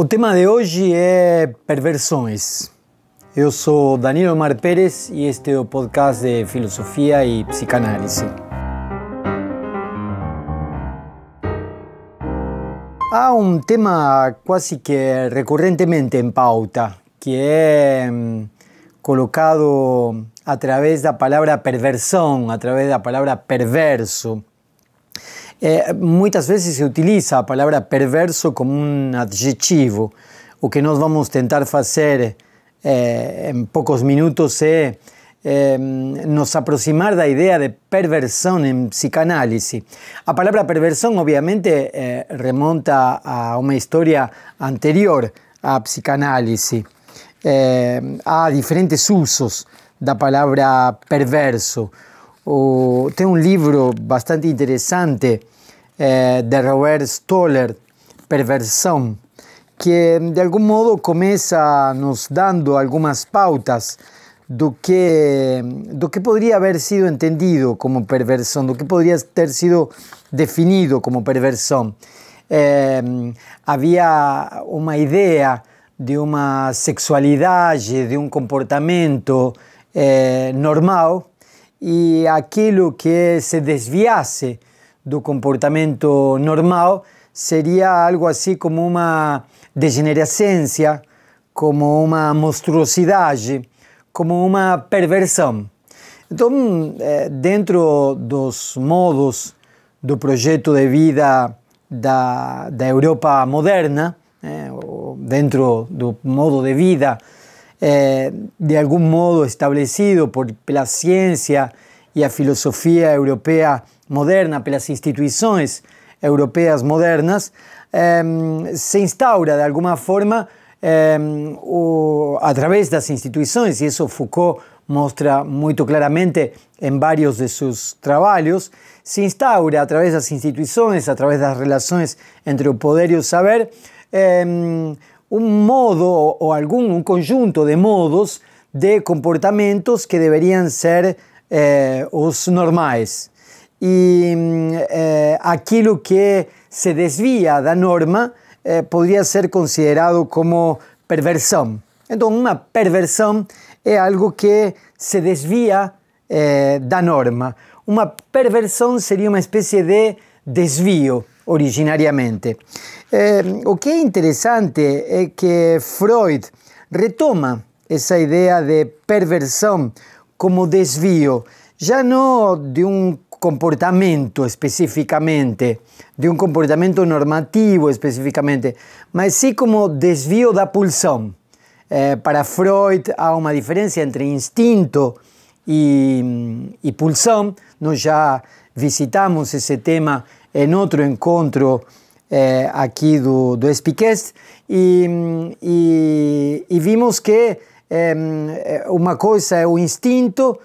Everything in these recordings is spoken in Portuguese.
El tema de hoy es perversiones. Yo soy Daniel Mar Pérez y este es el podcast de filosofía y psicanálisis. Hay ah, un tema casi que recurrentemente en pauta, que es mm, colocado a través de la palabra perversión, a través de la palabra perverso. Eh, muitas vezes se utiliza a palavra perverso como um adjetivo. O que nós vamos tentar fazer eh, em poucos minutos é nos aproximar da ideia de perversão em psicanálise. A palavra perversão, obviamente, eh, remonta a uma história anterior à psicanálise. há diferentes usos da palavra perverso. O, tem um livro bastante interessante é, de Robert Stoller, Perversão, que de algum modo começa nos dando algumas pautas do que, do que poderia ter sido entendido como perversão, do que poderia ter sido definido como perversão. É, eh, havia uma ideia de uma sexualidade, de um comportamento é, eh, normal, e aquilo que se desviasse do comportamento normal seria algo assim como uma degenerescência, como uma monstruosidade, como uma perversão. Então, eh, dentro dos modos do projeto de vida da, da Europa moderna, eh, dentro do modo de vida Eh, de algún modo establecido por la ciencia y la filosofía europea moderna, por las instituciones europeas modernas, em, se instaura de alguna forma em, o, a través de las instituciones, y eso Foucault muestra muy claramente en varios de sus trabajos, se instaura a través de las instituciones, a través de las relaciones entre el poder y el saber, em, un modo o algún un conjunto de modos de comportamientos que deberían ser eh, os normais. E mm, eh, aquilo que se desvia da norma eh, poderia ser considerado como perversão. Então, uma perversão é algo que se desvia eh, da norma. Uma perversão seria uma espécie de desvio, originariamente. Eh, o que é interessante é que Freud retoma essa ideia de perversão como desvio, já não de um comportamento especificamente, de um comportamento normativo especificamente, mas sim como desvio da pulsão. Eh, para Freud há uma diferença entre instinto e, e pulsão. Nós já visitamos esse tema em outro encontro é, aqui do, do Speakcast e, e, e vimos que é, é, uma coisa é o instinto,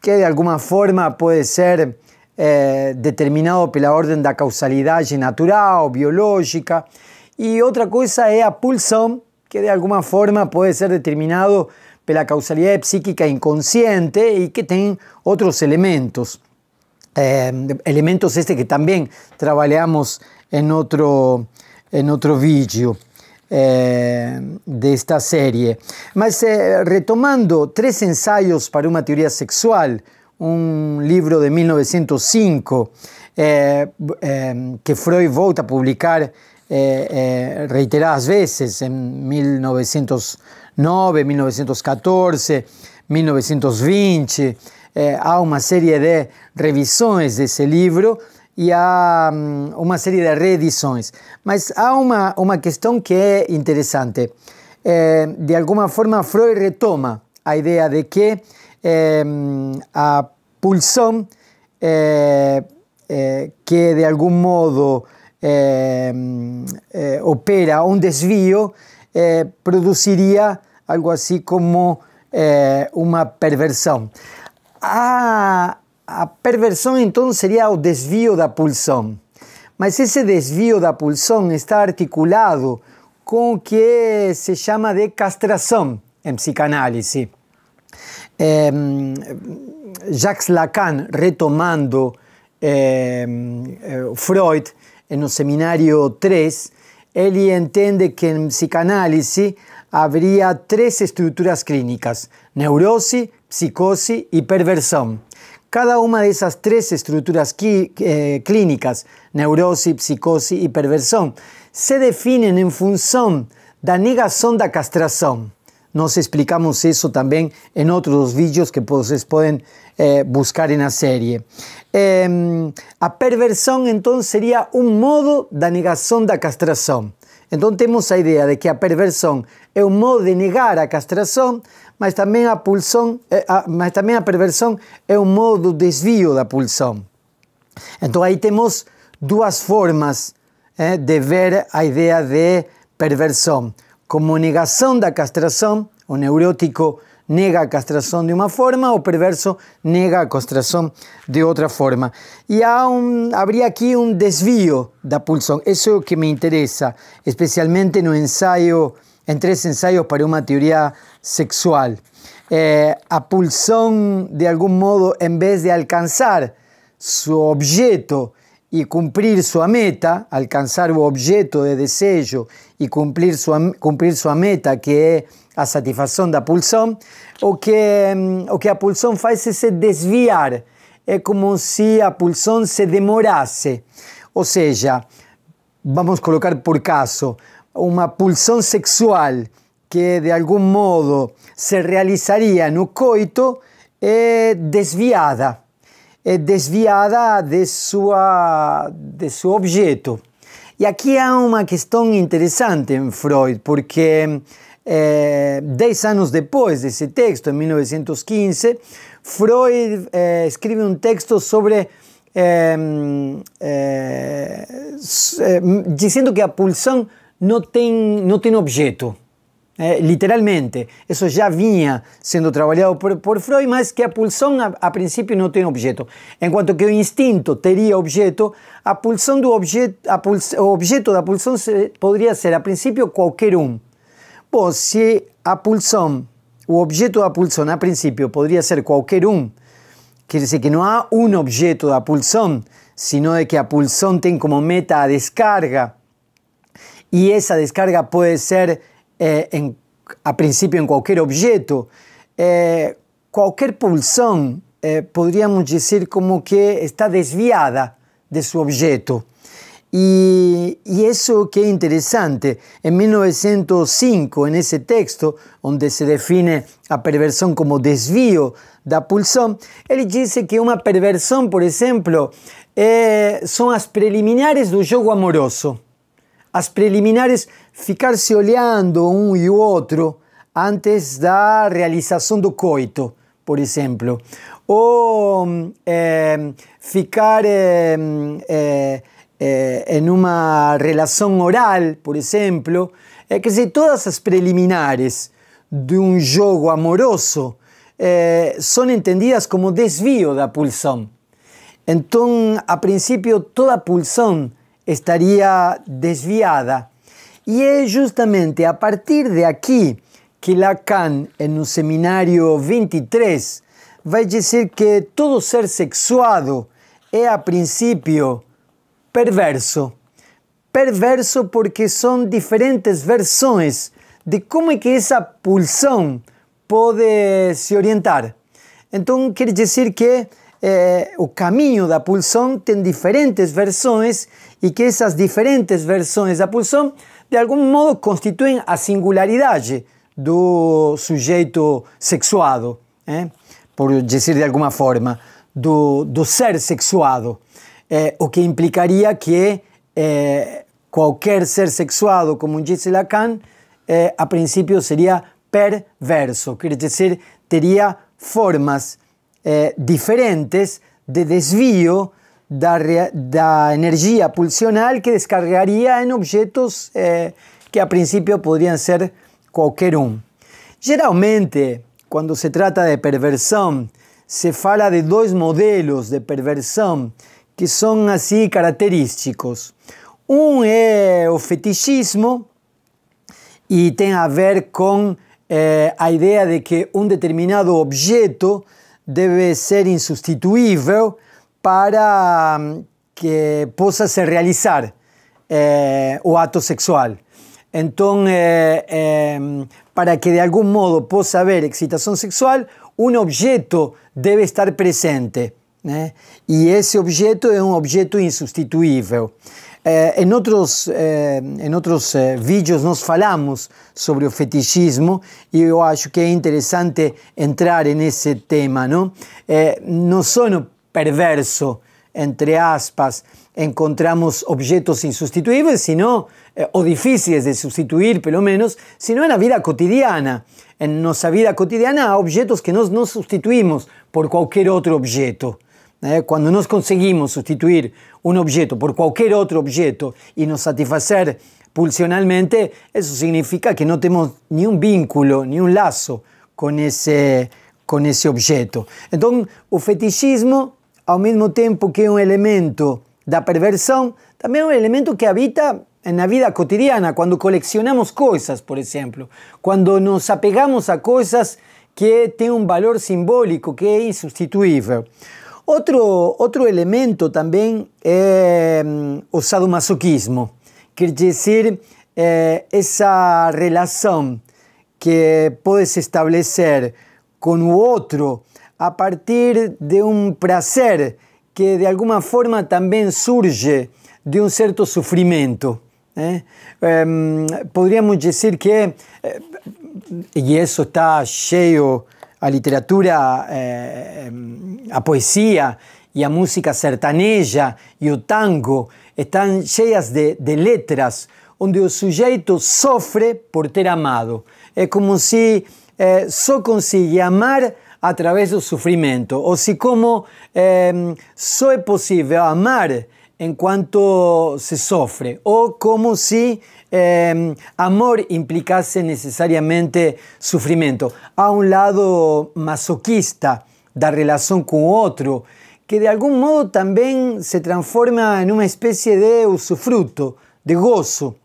que de alguma forma pode ser é, determinado pela ordem da causalidade natural, biológica, e outra coisa é a pulsão, que de alguma forma pode ser determinado pela causalidade psíquica inconsciente e que tem outros elementos. É, elementos este que também trabalhamos en otro, en vídeo. Eh, de esta serie. Mas eh, retomando tres ensayos para una teoría sexual, un libro de 1905 eh, que Freud volta a publicar reiteradas veces en 1909, 1914, 1920. hay una serie de revisiones de ese libro. e há hum, uma série de reedições. Mas há uma, uma questão que é interessante. É, de alguma forma, Freud retoma a ideia de que é, a pulsão é, que de algum modo hum, opera um desvio produziria algo assim como uma perversão. A, ah, A sería el sería de la da pulsão. Mas desvío de da pulsión está articulado con lo que se llama de castración en psicanálisis. Em, Jacques Lacan, retomando em, eh, Freud en el seminario 3, ele entiende que en psicanálisis habría tres estructuras clínicas: neurose, psicosis y perversión. Cada una de esas tres estructuras eh, clínicas, neurosis, psicosis y perversión, se definen en función de la negación de la castración. Nos explicamos eso también en otros vídeos que pues, ustedes pueden eh, buscar en la serie. La em, perversión entonces sería un modo de negación de la castración. Entonces tenemos la idea de que la perversión es un modo de negar la castración, mas também a pulsão, eh, mas também a perversão é um modo de desvio da pulsão. Então aí temos duas formas é, de ver a ideia de perversão. Como negação da castração, o neurótico nega a castração de uma forma, o perverso nega a castração de outra forma. E há um, habría aqui um desvio da pulsão. Isso é o que me interessa, especialmente no ensaio en tres ensayos para una teoría sexual. Eh, a pulsión, de algún modo, en vez de alcanzar su objeto y cumplir su meta, alcanzar su objeto de deseo y cumplir su, cumplir su meta, que es a satisfacción de la pulsión, o que, mm, o que a pulsión hace se desviar, es como si a pulsión se demorase. O sea, vamos a colocar por caso, una pulsión sexual que de algún modo se realizaría en un coito es eh, desviada, es eh, desviada de su, de su objeto. Y aquí hay una cuestión interesante en Freud, porque eh, años después de ese texto, en 1915, Freud eh, escribe un texto sobre em, diciendo que la pulsión não tem, não tem objeto. É, literalmente, isso já vinha sendo trabalhado por, por Freud, mas que a pulsão a, a, princípio não tem objeto. Enquanto que o instinto teria objeto, a pulsão do objeto, a puls, o objeto da pulsão se, poderia ser a princípio qualquer um. Bom, se a pulsão, o objeto da pulsão a princípio poderia ser qualquer um, quer dizer que não há um objeto da pulsão, sino de que a pulsão tem como meta a descarga y esa descarga puede ser eh, a principio en cualquier objeto. Eh, cualquier pulsión, eh, podríamos decir, como que está desviada de su objeto. y eso que es interesante. En 1905, en ese texto, donde se define a perversión como de la pulsión, él dice que una perversión, por ejemplo, son las preliminares del juego amoroso. as preliminares ficar se olhando um e o outro antes da realização do coito, por exemplo, ou é, ficar é, é, em uma relação oral, por exemplo, é eh, que se todas as preliminares de um jogo amoroso eh, são entendidas como desvio da pulsão. Então, a princípio, toda pulsão estaría desviada. Y es justamente a partir de aquí que Lacan, en un seminario 23, va a decir que todo ser sexuado es a principio perverso. Perverso porque son diferentes versiones de cómo es que esa pulsión puede se orientar. Entonces quiere decir que el eh, camino de la pulsión tiene diferentes versiones e que essas diferentes versões da pulsão, de algum modo, constituem a singularidade do sujeito sexuado, ¿eh? por dizer de alguma forma, do, do ser sexuado, eh, o que implicaria que qualquer eh, ser sexuado, como disse Lacan, a princípio seria perverso, quer dizer, teria formas diferentes de desvio da, la energía pulsional que descargaría en objetos eh, que a principio podrían ser cualquier uno. Generalmente, cuando se trata de perversión, se fala de dos modelos de perversión que son así característicos. un es el fetichismo y tiene a ver con la eh, idea de que un determinado objeto debe ser insustituible para mm, que possa realizar eh, o ato sexual. entonces eh, em, para que de algún modo pueda haber excitación sexual, un objeto debe estar presente. ¿eh? y ese objeto es un objeto insustituible. Eh, en otros en otros vídeos nos falamos sobre el fetichismo y yo acho que es interesante entrar en ese tema. ¿no? perverso, entre aspas, encontramos objetos insustituibles, sino, eh, o difíciles de sustituir, pero menos, sino en la vida cotidiana. En nuestra vida cotidiana objetos que no sustituimos por cualquier otro objeto. ¿eh? cuando nos conseguimos sustituir un objeto por cualquier otro objeto y nos satisfacer pulsionalmente, eso significa que no tenemos ni un vínculo, ni un lazo con ese, con ese objeto. Entonces, el fetichismo ...al mismo tiempo que un elemento da perversión... ...también es un elemento que habita en la vida cotidiana, ...cuando coleccionamos cosas, por ejemplo... ...cuando nos apegamos a cosas que tienen un valor simbólico que es insubstituível. Otro elemento también es em, el sadomasoquismo, quer decir, eh, esa relación que puedes establecer con otro. otro a partir de un placer que de alguna forma también surge de un cierto sufrimiento. ¿eh? Em, podríamos decir que, eh, y eso está lleno a literatura, eh, a poesía y a música sertaneja y o tango, están llenas de, letras donde el sujeto sufre por ter amado. es como si eh, consigue amar través del sufrimiento o si como em, soy posible amar en cuanto cuanto se sufre, o como si em, amor implicase necesariamente sufrimiento. a un lado masoquista de relación con otro otro, que de algún modo también se transforma en una especie de usufruto, de gozo,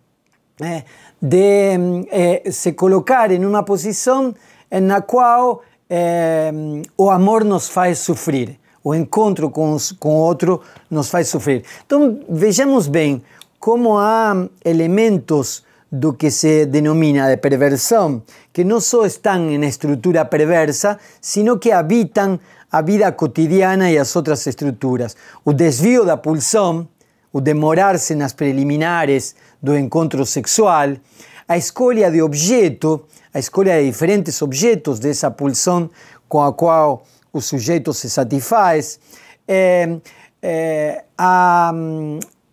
eh, de em, eh, se colocar en una posición en la cual... é, o amor nos faz sofrer, o encontro com, os, com outro nos faz sofrer. Então vejamos bem como há elementos do que se denomina de perversão, que não só estão em estrutura perversa, sino que habitam a vida cotidiana e as outras estruturas. O desvio da pulsão, o demorar-se nas preliminares do encontro sexual, a escolha de objeto, a escolha de diferentes objetos dessa pulsão com a qual o sujeito se satisfaz, é, é, a,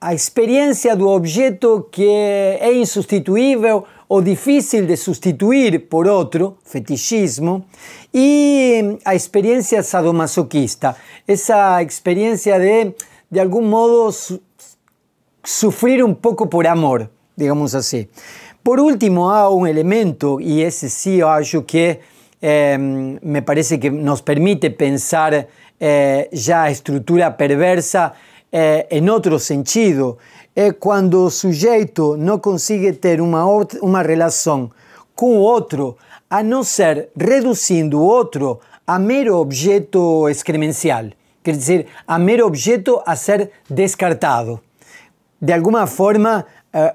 a experiência do objeto que é insustituível ou difícil de substituir por outro, fetichismo, e a experiência sadomasoquista, essa experiência de, de algum modo, su sofrer um pouco por amor, digamos assim. Por último, hay un elemento, y ese sí yo que em, me parece que nos permite pensar eh, ya estructura perversa eh, en otro sentido. es eh, cuando sujeto no no tener una una relación con otro a no ser reduciendo otro a mero objeto excremencial, quiere decir, a mero objeto a ser descartado. De alguna forma,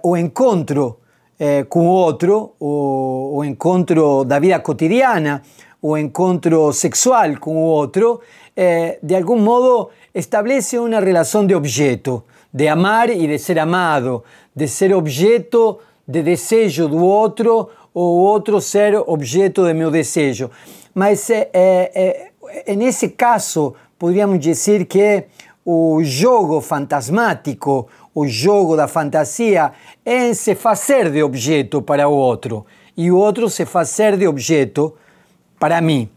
o encontro eh, com o outro, o, o encontro da vida cotidiana, o encontro sexual com o outro, eh, de algum modo estabelece uma relação de objeto, de amar e de ser amado, de ser objeto de desejo do outro ou outro ser objeto de meu desejo. Mas é, eh, eh, eh, nesse caso, poderíamos dizer que o jogo fantasmático, o jogo da fantasia é em se fazer de objeto para o outro e o outro se fazer de objeto para mim.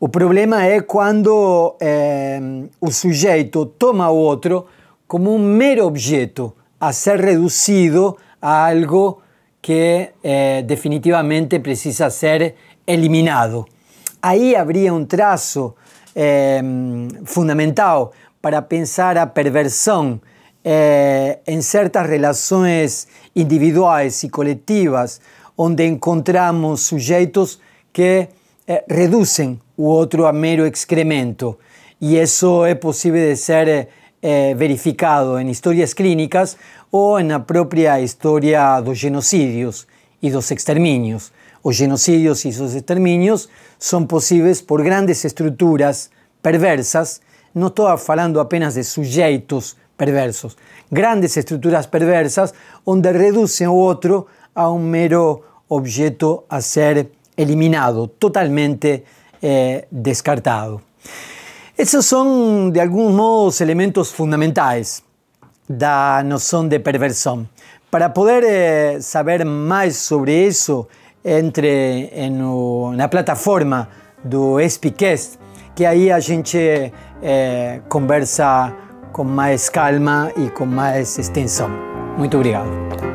O problema é quando é, eh, o sujeito toma o outro como um mero objeto a ser reduzido a algo que é, definitivamente precisa ser eliminado. Aí haveria um traço é, eh, fundamental para pensar a perversão Eh, en ciertas relaciones individuales y colectivas, donde encontramos sujetos que eh, reducen u otro a mero excremento. Y eso es posible de ser eh, verificado en historias clínicas o en la propia historia de los genocidios y los exterminios. Los genocidios y los exterminios son posibles por grandes estructuras perversas, no estoy hablando apenas de sujetos perversos, grandes estruturas perversas onde reducem o outro a um mero objeto a ser eliminado, totalmente eh, descartado. Esses são, de alguns modos, elementos fundamentais da noção de perversão. Para poder eh, saber mais sobre isso, entre em o, na plataforma do SPCast, que aí a gente eh, conversa com mais calma e com mais extensão. Muito obrigado.